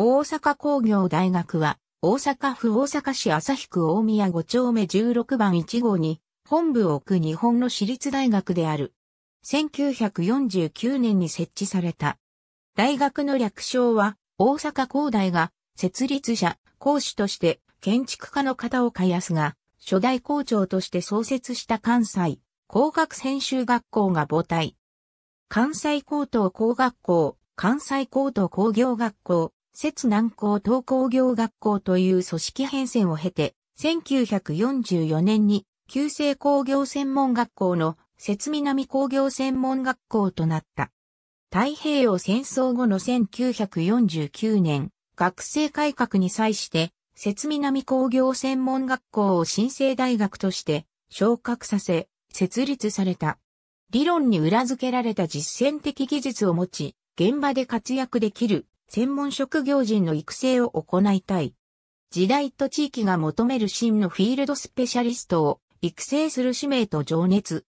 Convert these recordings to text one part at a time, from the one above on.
大阪工業大学は、大阪府大阪市旭区大宮5丁目16番1号に、本部を置く日本の私立大学である。1949年に設置された。大学の略称は、大阪工大が、設立者、講師として、建築家の片岡康が、初代校長として創設した関西、工学専修学校が母体。関西高等工学校、関西高等工業学校、摂南高等工業学校という組織変遷を経て、1944年に旧制工業専門学校の摂南工業専門学校となった。太平洋戦争後の1949年、学生改革に際して、摂南工業専門学校を新生大学として昇格させ、設立された。理論に裏付けられた実践的技術を持ち、現場で活躍できる専門職業人の育成を行いたい。時代と地域が求める真のフィールドスペシャリストを育成する使命と情熱。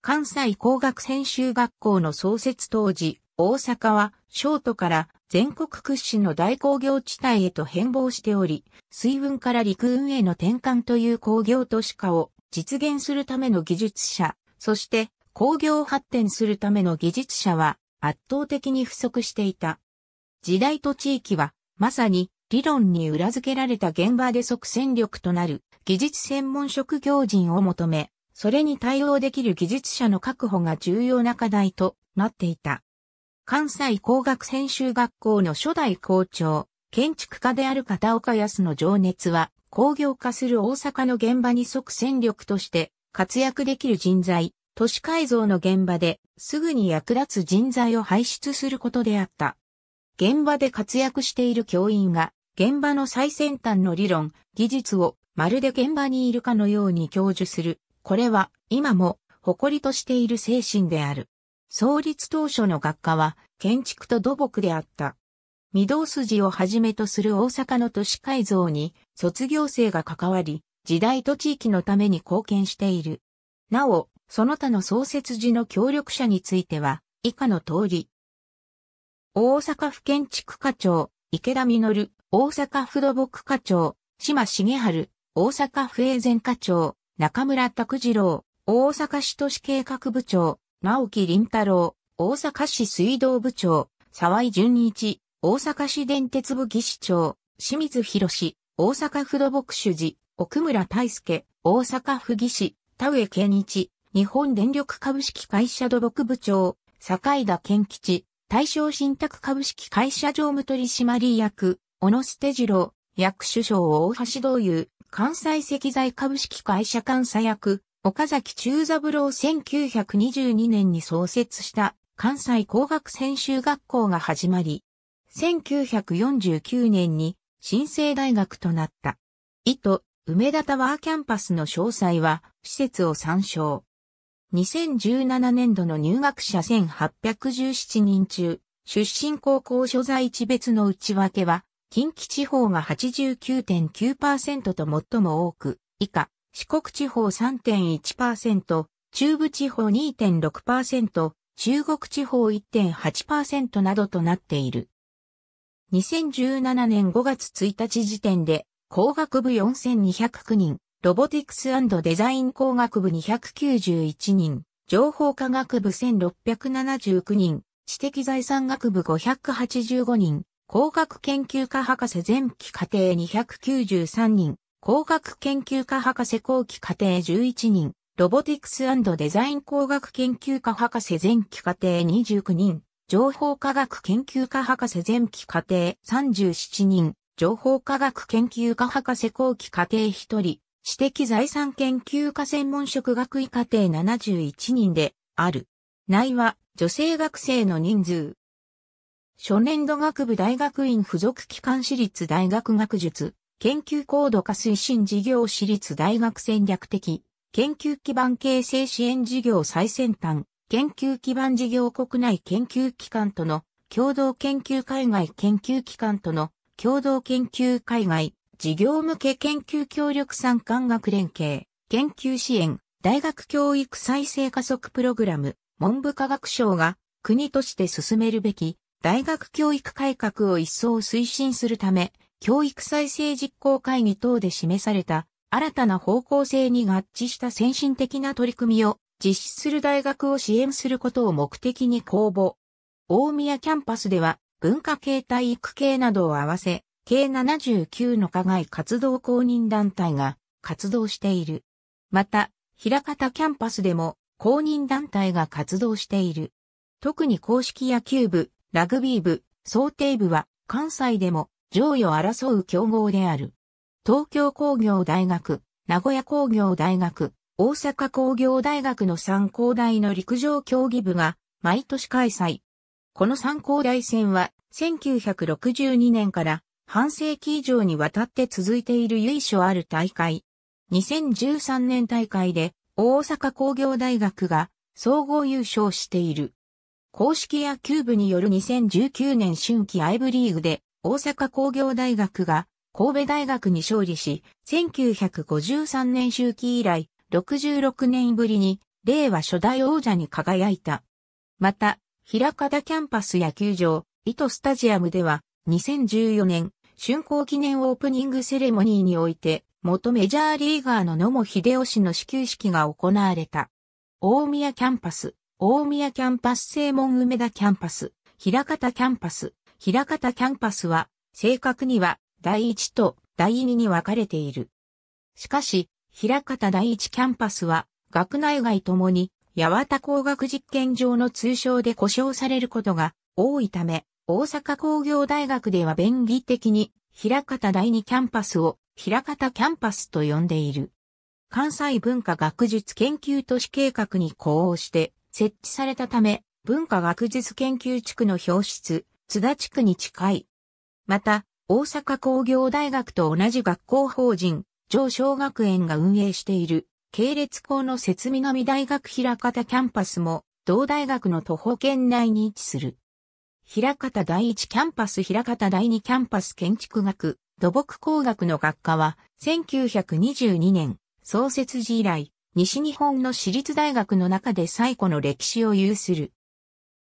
関西工学専修学校の創設当時、大阪は、ショートから全国屈指の大工業地帯へと変貌しており、水運から陸運への転換という工業都市化を実現するための技術者、そして工業発展するための技術者は圧倒的に不足していた。時代と地域は、まさに理論に裏付けられた現場で即戦力となる技術専門職業人を求め、それに対応できる技術者の確保が重要な課題となっていた。関西工学専修学校の初代校長、建築家である片岡康の情熱は、工業化する大阪の現場に即戦力として活躍できる人材、都市改造の現場ですぐに役立つ人材を輩出することであった。現場で活躍している教員が、現場の最先端の理論、技術をまるで現場にいるかのように教授する。これは今も誇りとしている精神である。創立当初の学科は建築と土木であった。御堂筋をはじめとする大阪の都市改造に卒業生が関わり、時代と地域のために貢献している。なお、その他の創設時の協力者については、以下の通り、大阪府建築課長、池田実、大阪府土木課長、島重春、大阪府営前課長、中村拓次郎、大阪市都市計画部長、直木林太郎、大阪市水道部長、沢井淳一、大阪市電鉄部技師長、清水博士、大阪府土木主事、奥村大輔、大阪府技師、田上健一、日本電力株式会社土木部長、坂井田健吉、大正信託株式会社常務取締役、小野捨次郎、役首相大橋道友、関西石材株式会社監査役、岡崎中三郎1922年に創設した関西工学専修学校が始まり、1949年に新生大学となった。意図、梅田タワーキャンパスの詳細は、施設を参照。2017年度の入学者1817人中、出身高校所在地別の内訳は、近畿地方が89.9%と最も多く、以下、四国地方3.1%、中部地方2.6%、中国地方1.8%などとなっている。2017年5月1日時点で、工学部4209人、ロボティクスデザイン工学部291人、情報科学部1679人、知的財産学部585人、工学研究科博士前期課程293人、工学研究科博士後期課程11人、ロボティクスデザイン工学研究科博士前期課程29人、情報科学研究科博士前期課程37人、情報科学研究科博士後期課程1人、私的財産研究科専門職学位課程71人である。内は女性学生の人数。初年度学部大学院附属機関私立大学学術、研究高度化推進事業私立大学戦略的、研究基盤形成支援事業最先端、研究基盤事業国内研究機関との共同研究海外研究機関との共同研究海外事業向け研究協力参観学連携、研究支援、大学教育再生加速プログラム、文部科学省が国として進めるべき大学教育改革を一層推進するため、教育再生実行会議等で示された新たな方向性に合致した先進的な取り組みを実施する大学を支援することを目的に公募。大宮キャンパスでは文化系体育系などを合わせ、計79の加害活動公認団体が活動している。また、平方キャンパスでも公認団体が活動している。特に公式野球部、ラグビー部、想定部は関西でも上位を争う競合である。東京工業大学、名古屋工業大学、大阪工業大学の三高大の陸上競技部が毎年開催。この三高大戦は1962年から半世紀以上にわたって続いている由緒ある大会。2013年大会で大阪工業大学が総合優勝している。公式野球部による2019年春季アイブリーグで大阪工業大学が神戸大学に勝利し、1953年秋季以来66年ぶりに令和初代王者に輝いた。また、平方キャンパス野球場、糸スタジアムでは2014年、竣工記念オープニングセレモニーにおいて、元メジャーリーガーの野茂秀夫氏の始球式が行われた。大宮キャンパス、大宮キャンパス正門梅田キャンパス、平方キャンパス、平方キャンパスは、正確には、第一と第二に分かれている。しかし、平方第一キャンパスは、学内外ともに、八幡工学実験場の通称で呼称されることが多いため、大阪工業大学では便宜的に、平方第二キャンパスを、平方キャンパスと呼んでいる。関西文化学術研究都市計画に呼応して設置されたため、文化学術研究地区の表出、津田地区に近い。また、大阪工業大学と同じ学校法人、上小学園が運営している、系列校の節南大学平方キャンパスも、同大学の徒歩圏内に位置する。平方第一キャンパス平方第二キャンパス建築学、土木工学の学科は、1922年、創設時以来、西日本の私立大学の中で最古の歴史を有する。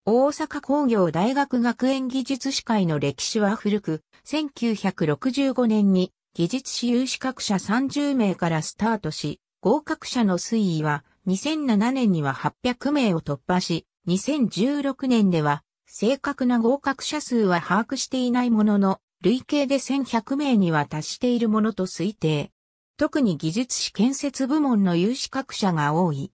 大阪工業大学学園技術士会の歴史は古く、1965年に技術士有資格者30名からスタートし、合格者の推移は2007年には800名を突破し、2016年では正確な合格者数は把握していないものの、累計で1100名には達しているものと推定。特に技術士建設部門の有資格者が多い。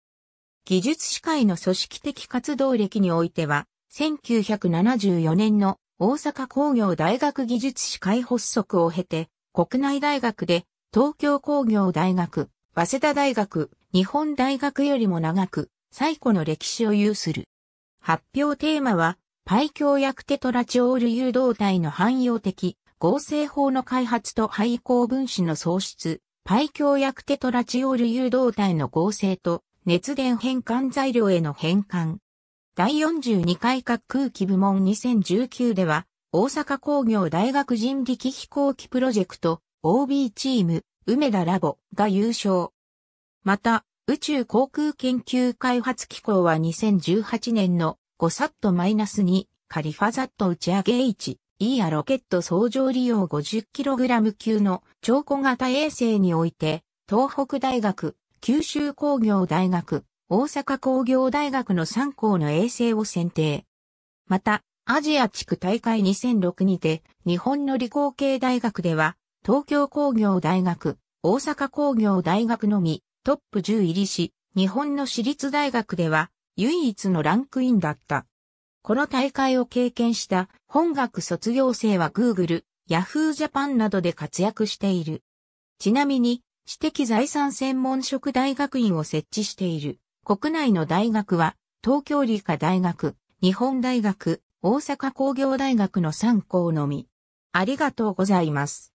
技術士会の組織的活動歴においては、1974年の大阪工業大学技術士会発足を経て、国内大学で東京工業大学、早稲田大学、日本大学よりも長く、最古の歴史を有する。発表テーマは、パイ協約テトラチオール誘導体の汎用的合成法の開発と配合分子の創出、パイ協約テトラチオール誘導体の合成と熱電変換材料への変換。第42回核空気部門2019では、大阪工業大学人力飛行機プロジェクト OB チーム梅田ラボが優勝。また、宇宙航空研究開発機構は2018年の5サットマイナス2、カリファザット打ち上げ H、E やロケット相乗利用 50kg 級の超小型衛星において、東北大学、九州工業大学、大阪工業大学の3校の衛星を選定。また、アジア地区大会2006にて、日本の理工系大学では、東京工業大学、大阪工業大学のみ、トップ10入りし、日本の私立大学では、唯一のランクインだった。この大会を経験した本学卒業生は Google、Yahoo Japan などで活躍している。ちなみに、知的財産専門職大学院を設置している。国内の大学は、東京理科大学、日本大学、大阪工業大学の3校のみ。ありがとうございます。